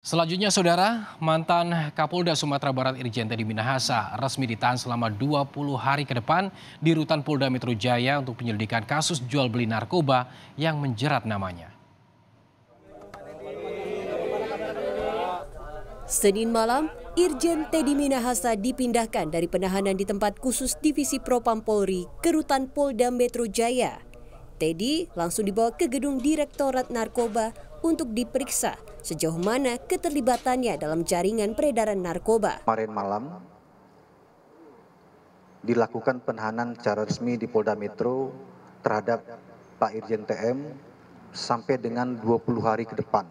Selanjutnya, Saudara, mantan Kapolda Sumatera Barat Irjen Teddy Minahasa resmi ditahan selama 20 hari ke depan di Rutan Polda Metro Jaya untuk penyelidikan kasus jual beli narkoba yang menjerat namanya. Senin malam, Irjen Teddy Minahasa dipindahkan dari penahanan di tempat khusus Divisi Propam Polri ke Rutan Polda Metro Jaya. Teddy langsung dibawa ke gedung Direktorat Narkoba untuk diperiksa sejauh mana keterlibatannya dalam jaringan peredaran narkoba. Kemarin malam dilakukan penahanan secara resmi di Polda Metro terhadap Pak Irjen TM sampai dengan 20 hari ke depan.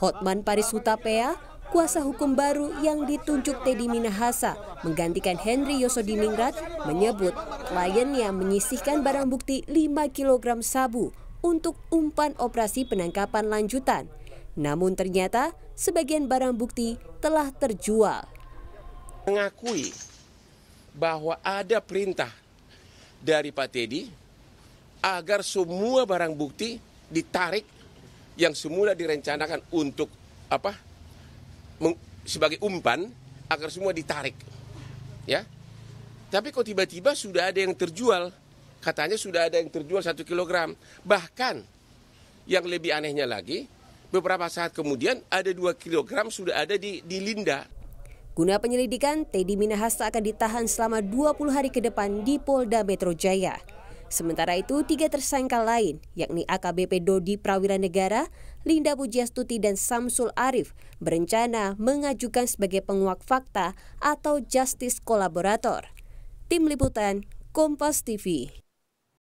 Hotman Paris Hutapea, kuasa hukum baru yang ditunjuk Teddy Minahasa menggantikan Henry Yosodiningrat menyebut kliennya menyisihkan barang bukti 5 kg sabu untuk umpan operasi penangkapan lanjutan. Namun ternyata sebagian barang bukti telah terjual. Mengakui bahwa ada perintah dari Pak Teddy agar semua barang bukti ditarik yang semula direncanakan untuk apa sebagai umpan agar semua ditarik ya tapi kok tiba-tiba sudah ada yang terjual Katanya sudah ada yang terjual satu kilogram. Bahkan yang lebih anehnya lagi, beberapa saat kemudian ada dua kilogram sudah ada di, di Linda. Guna penyelidikan, Teddy Minahasa akan ditahan selama 20 hari ke depan di Polda Metro Jaya. Sementara itu, tiga tersangka lain, yakni AKBP Dodi Prawira Negara, Linda Bujastuti dan Samsul Arif, berencana mengajukan sebagai penguak fakta atau justice kolaborator. Tim Liputan, Kompas TV.